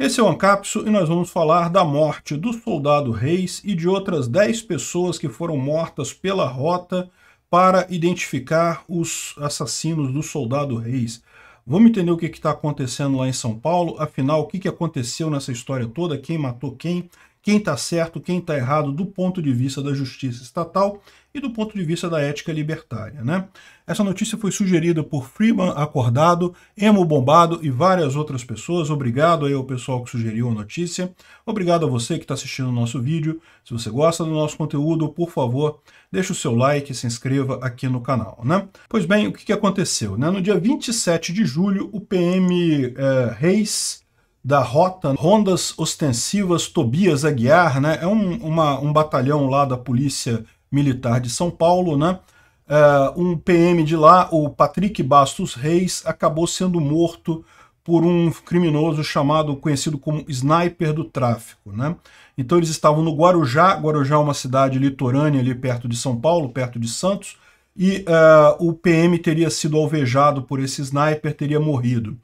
Esse é o Ancapso e nós vamos falar da morte do soldado Reis e de outras 10 pessoas que foram mortas pela rota para identificar os assassinos do soldado Reis. Vamos entender o que está acontecendo lá em São Paulo, afinal, o que, que aconteceu nessa história toda, quem matou quem, quem está certo, quem está errado, do ponto de vista da justiça estatal e do ponto de vista da ética libertária. Né? Essa notícia foi sugerida por Freeman Acordado, Emo Bombado e várias outras pessoas. Obrigado aí ao pessoal que sugeriu a notícia. Obrigado a você que está assistindo o nosso vídeo. Se você gosta do nosso conteúdo, por favor, deixe o seu like e se inscreva aqui no canal. Né? Pois bem, o que aconteceu? Né? No dia 27 de julho, o PM é, eh, Reis da rota Rondas Ostensivas Tobias Aguiar, né? É um, uma, um batalhão lá da Polícia Militar de São Paulo, né? É, um PM de lá, o Patrick Bastos Reis, acabou sendo morto por um criminoso chamado, conhecido como Sniper do Tráfico, né? Então eles estavam no Guarujá, Guarujá é uma cidade litorânea ali perto de São Paulo, perto de Santos, e uh, o PM teria sido alvejado por esse sniper, teria morrido.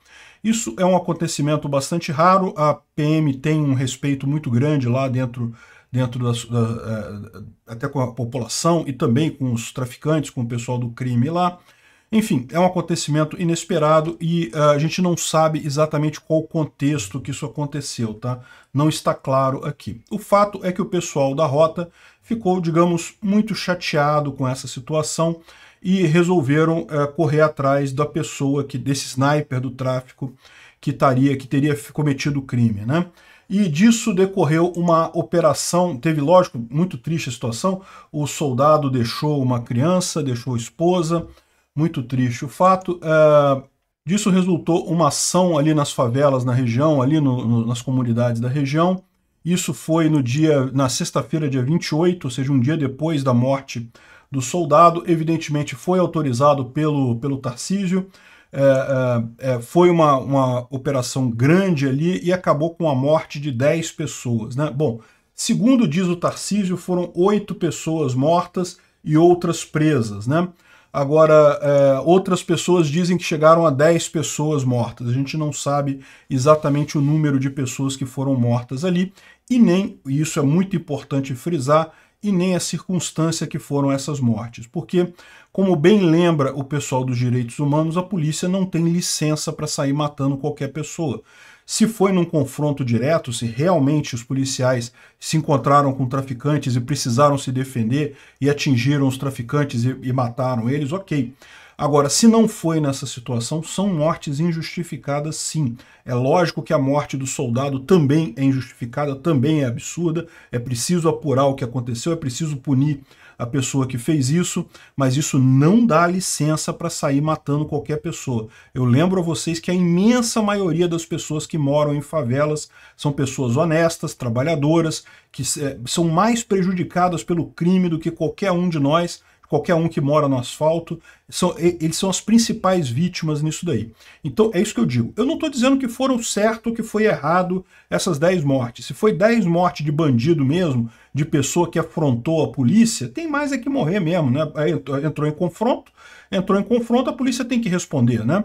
Isso é um acontecimento bastante raro, a PM tem um respeito muito grande lá dentro, dentro da, da, eh, até com a população e também com os traficantes, com o pessoal do crime lá. Enfim, é um acontecimento inesperado e uh, a gente não sabe exatamente qual o contexto que isso aconteceu, tá? Não está claro aqui. O fato é que o pessoal da rota ficou, digamos, muito chateado com essa situação, e resolveram é, correr atrás da pessoa que desse sniper do tráfico que, estaria que teria cometido o crime, né? E disso decorreu uma operação, teve, lógico, muito triste a situação, o soldado deixou uma criança, deixou a esposa, muito triste o fato. É, disso resultou uma ação ali nas favelas, na região, ali no, no, nas comunidades da região, isso foi no dia, na sexta-feira, dia 28, ou seja, um dia depois da morte do soldado, evidentemente foi autorizado pelo, pelo Tarcísio, é, é, é, foi uma, uma operação grande ali e acabou com a morte de 10 pessoas. Né? Bom, segundo diz o Tarcísio, foram oito pessoas mortas e outras presas. Né? Agora, é, outras pessoas dizem que chegaram a 10 pessoas mortas. A gente não sabe exatamente o número de pessoas que foram mortas ali e nem, e isso é muito importante frisar, e nem a circunstância que foram essas mortes. Porque, como bem lembra o pessoal dos direitos humanos, a polícia não tem licença para sair matando qualquer pessoa. Se foi num confronto direto, se realmente os policiais se encontraram com traficantes e precisaram se defender e atingiram os traficantes e, e mataram eles, ok. Agora, se não foi nessa situação, são mortes injustificadas sim. É lógico que a morte do soldado também é injustificada, também é absurda, é preciso apurar o que aconteceu, é preciso punir a pessoa que fez isso, mas isso não dá licença para sair matando qualquer pessoa. Eu lembro a vocês que a imensa maioria das pessoas que moram em favelas são pessoas honestas, trabalhadoras, que eh, são mais prejudicadas pelo crime do que qualquer um de nós, qualquer um que mora no asfalto, são, eles são as principais vítimas nisso daí. Então é isso que eu digo. Eu não estou dizendo que foram certo ou que foi errado essas 10 mortes. Se foi 10 mortes de bandido mesmo, de pessoa que afrontou a polícia, tem mais é que morrer mesmo, né? Entrou em confronto, entrou em confronto, a polícia tem que responder, né?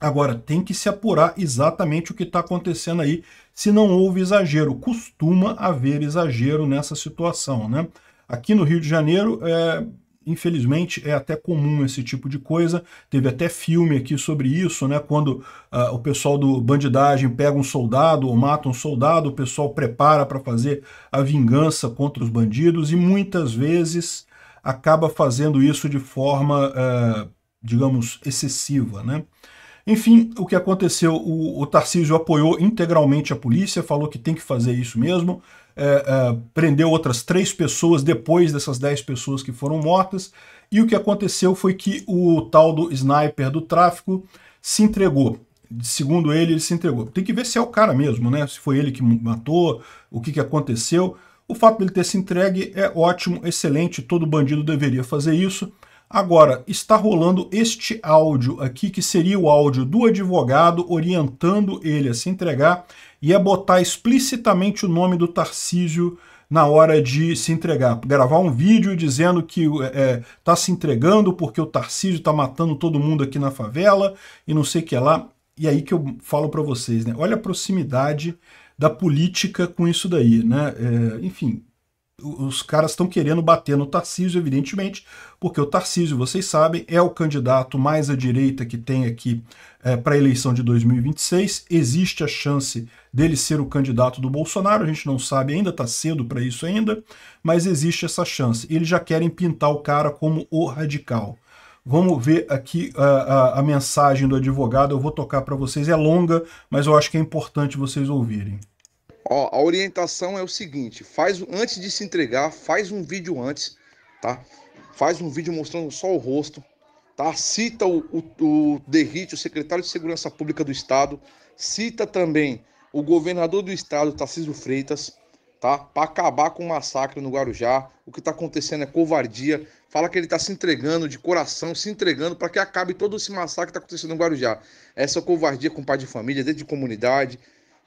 Agora, tem que se apurar exatamente o que está acontecendo aí, se não houve exagero. Costuma haver exagero nessa situação, né? Aqui no Rio de Janeiro, é, infelizmente é até comum esse tipo de coisa. Teve até filme aqui sobre isso, né? Quando ah, o pessoal do bandidagem pega um soldado ou mata um soldado, o pessoal prepara para fazer a vingança contra os bandidos e muitas vezes acaba fazendo isso de forma, ah, digamos, excessiva, né? Enfim, o que aconteceu, o, o Tarcísio apoiou integralmente a polícia, falou que tem que fazer isso mesmo, é, é, prendeu outras três pessoas depois dessas dez pessoas que foram mortas. E o que aconteceu foi que o tal do sniper do tráfico se entregou. Segundo ele, ele se entregou. Tem que ver se é o cara mesmo, né? Se foi ele que matou, o que, que aconteceu. O fato dele ter se entregue é ótimo, excelente, todo bandido deveria fazer isso. Agora, está rolando este áudio aqui, que seria o áudio do advogado orientando ele a se entregar ia botar explicitamente o nome do Tarcísio na hora de se entregar. Gravar um vídeo dizendo que está é, é tá se entregando porque o Tarcísio está matando todo mundo aqui na favela e não sei o que lá. E aí que eu falo para vocês, né? Olha a proximidade da política com isso daí, né? É, enfim, os caras estão querendo bater no Tarcísio, evidentemente, porque o Tarcísio, vocês sabem, é o candidato mais à direita que tem aqui é, para a eleição de 2026. Existe a chance dele ser o candidato do Bolsonaro, a gente não sabe ainda, está cedo para isso ainda, mas existe essa chance. Eles já querem pintar o cara como o radical. Vamos ver aqui a, a, a mensagem do advogado, eu vou tocar para vocês. É longa, mas eu acho que é importante vocês ouvirem. Ó, a orientação é o seguinte, faz antes de se entregar, faz um vídeo antes, tá? Faz um vídeo mostrando só o rosto, tá? Cita o, o, o Derrite, o secretário de Segurança Pública do Estado, cita também o governador do estado, Tarcísio Freitas, tá? Para acabar com o massacre no Guarujá. O que está acontecendo é covardia. Fala que ele está se entregando de coração, se entregando para que acabe todo esse massacre que está acontecendo no Guarujá. Essa covardia com o pai de família, dentro de comunidade,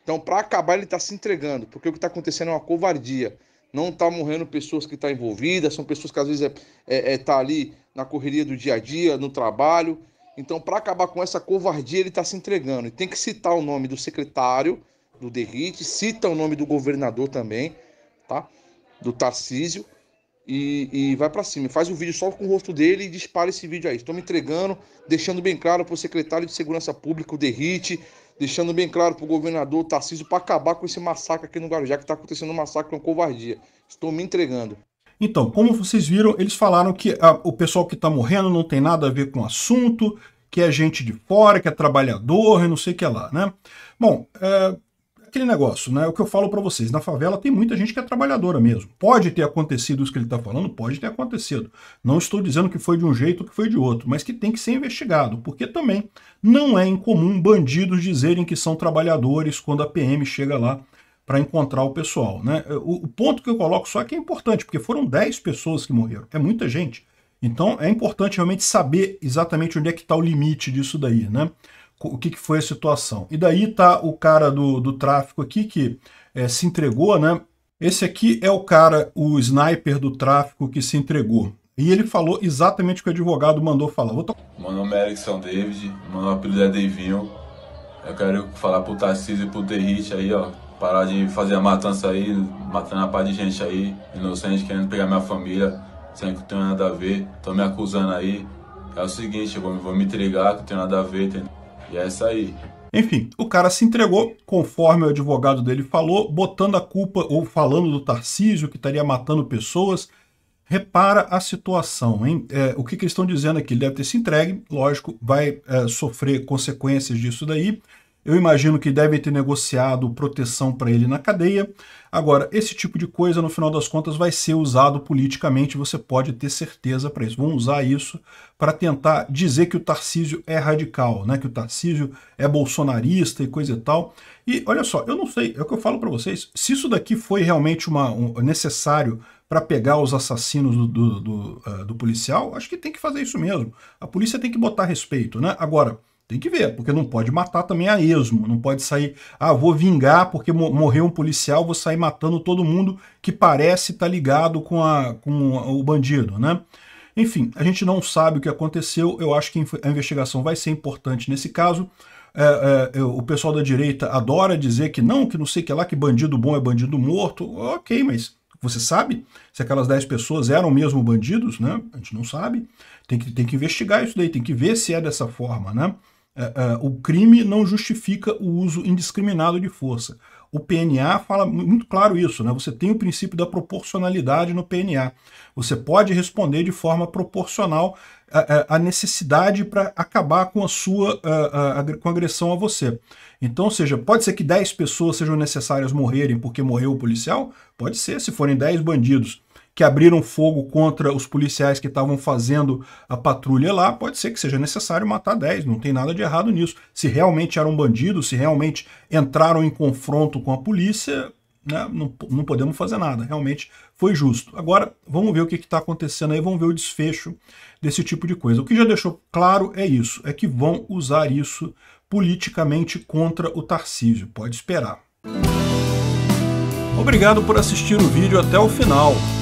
então, para acabar, ele está se entregando, porque o que está acontecendo é uma covardia. Não está morrendo pessoas que estão tá envolvidas, são pessoas que às vezes estão é, é, é tá ali na correria do dia a dia, no trabalho. Então, para acabar com essa covardia, ele está se entregando. E tem que citar o nome do secretário do Derrite, cita o nome do governador também, tá? Do Tarcísio. E, e vai para cima. Faz o um vídeo só com o rosto dele e dispara esse vídeo aí. Estou me entregando, deixando bem claro para o secretário de Segurança Pública, o Derrite, deixando bem claro para o governador Tarcísio para acabar com esse massacre aqui no Guarujá, que está acontecendo um massacre com covardia. Estou me entregando. Então, como vocês viram, eles falaram que ah, o pessoal que está morrendo não tem nada a ver com o assunto, que é gente de fora, que é trabalhador e não sei o que lá, né? Bom, é, aquele negócio, né? O que eu falo para vocês, na favela tem muita gente que é trabalhadora mesmo. Pode ter acontecido isso que ele está falando, pode ter acontecido. Não estou dizendo que foi de um jeito ou que foi de outro, mas que tem que ser investigado, porque também não é incomum bandidos dizerem que são trabalhadores quando a PM chega lá para encontrar o pessoal, né? O, o, ponto que eu coloco só é que é importante, porque foram 10 pessoas que morreram, é muita gente. Então é importante realmente saber exatamente onde é que está o limite disso daí, né? o que, que foi a situação. E daí tá o cara do, do tráfico aqui que é, se entregou, né? Esse aqui é o cara, o sniper do tráfico que se entregou. E ele falou exatamente o que o advogado mandou falar. Vou meu nome é Erickson David, meu nome é apelido é Davinho. Eu quero falar pro Tarcísio e pro Territ aí, ó. Parar de fazer a matança aí, matando a par de gente aí, inocente, querendo pegar minha família, sem que eu tenha nada a ver. Estão me acusando aí. É o seguinte, eu vou, vou me entregar que eu tenho nada a ver, entendeu? E é isso aí. Enfim, o cara se entregou, conforme o advogado dele falou, botando a culpa ou falando do Tarcísio que estaria matando pessoas. Repara a situação, hein? É, o que, que, eles estão dizendo aqui? Ele deve ter se entregue, lógico, vai é, sofrer consequências disso daí. Eu imagino que devem ter negociado proteção para ele na cadeia. Agora, esse tipo de coisa, no final das contas, vai ser usado politicamente, você pode ter certeza para isso. Vão usar isso para tentar dizer que o Tarcísio é radical, né? que o Tarcísio é bolsonarista e coisa e tal. E olha só, eu não sei, é o que eu falo para vocês, se isso daqui foi realmente uma, um, necessário para pegar os assassinos do, do, do, uh, do policial, acho que tem que fazer isso mesmo. A polícia tem que botar respeito. né? Agora tem que ver, porque não pode matar também a esmo, não pode sair, ah, vou vingar porque morreu um policial, vou sair matando todo mundo que parece estar tá ligado com, a, com o bandido, né? Enfim, a gente não sabe o que aconteceu, eu acho que a investigação vai ser importante nesse caso. É, é, o pessoal da direita adora dizer que não, que não sei que lá, que bandido bom é bandido morto, ok, mas você sabe se aquelas 10 pessoas eram mesmo bandidos, né? A gente não sabe. Tem que, tem que investigar isso daí, tem que ver se é dessa forma, né? Uh, uh, o crime não justifica o uso indiscriminado de força. O PNA fala muito claro isso, né? Você tem o princípio da proporcionalidade no PNA. Você pode responder de forma proporcional é, à, necessidade para acabar com a sua a, a, com a agressão a você. Então, seja, pode ser que 10 pessoas sejam necessárias morrerem porque morreu o policial? Pode ser, se forem 10 bandidos que abriram fogo contra os policiais que estavam fazendo a patrulha lá, pode ser que seja necessário matar 10, não tem nada de errado nisso. Se realmente eram bandidos, se realmente entraram em confronto com a polícia, né, não, não podemos fazer nada, realmente foi justo. Agora, vamos ver o que está acontecendo aí, vamos ver o desfecho desse tipo de coisa. O que já deixou claro é isso, é que vão usar isso politicamente contra o Tarcísio, pode esperar. Obrigado por assistir o vídeo até o final.